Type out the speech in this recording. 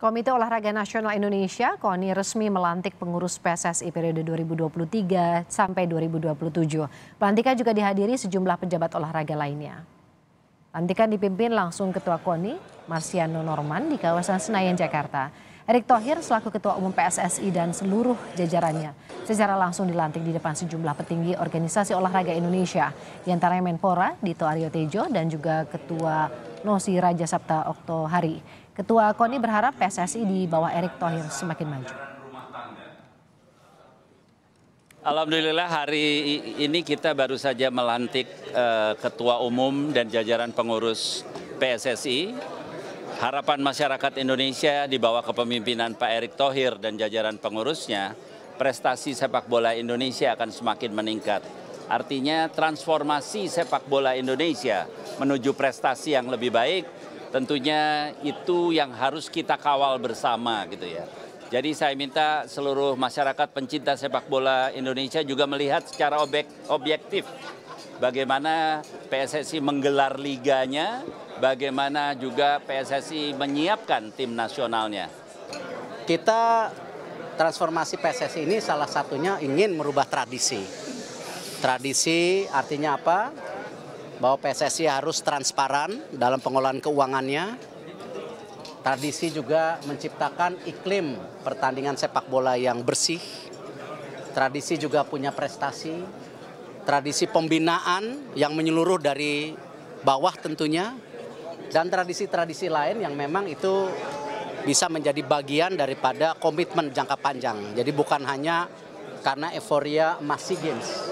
Komite Olahraga Nasional Indonesia KONI resmi melantik pengurus PSSI periode 2023 sampai 2027. Pelantikan juga dihadiri sejumlah pejabat olahraga lainnya. Pelantikan dipimpin langsung Ketua KONI Marsiano Norman di kawasan Senayan, Jakarta. Erick Thohir selaku Ketua Umum PSSI dan seluruh jajarannya secara langsung dilantik di depan sejumlah petinggi organisasi olahraga Indonesia, diantaranya Menpora, Dito Aryo Tejo, dan juga Ketua Nosi Raja Sabta Oktohari. Ketua KONI berharap PSSI di bawah Erick Thohir semakin maju. Alhamdulillah hari ini kita baru saja melantik uh, Ketua Umum dan jajaran pengurus PSSI harapan masyarakat Indonesia di bawah kepemimpinan Pak Erick Thohir dan jajaran pengurusnya, prestasi sepak bola Indonesia akan semakin meningkat. Artinya transformasi sepak bola Indonesia menuju prestasi yang lebih baik, tentunya itu yang harus kita kawal bersama gitu ya. Jadi saya minta seluruh masyarakat pencinta sepak bola Indonesia juga melihat secara objektif bagaimana PSSI menggelar liganya, bagaimana juga PSSI menyiapkan tim nasionalnya. Kita transformasi PSSI ini salah satunya ingin merubah tradisi. Tradisi artinya apa? Bahwa PSSI harus transparan dalam pengolahan keuangannya. Tradisi juga menciptakan iklim pertandingan sepak bola yang bersih. Tradisi juga punya prestasi, tradisi pembinaan yang menyeluruh dari bawah tentunya, dan tradisi-tradisi lain yang memang itu bisa menjadi bagian daripada komitmen jangka panjang. Jadi bukan hanya karena euforia masih games,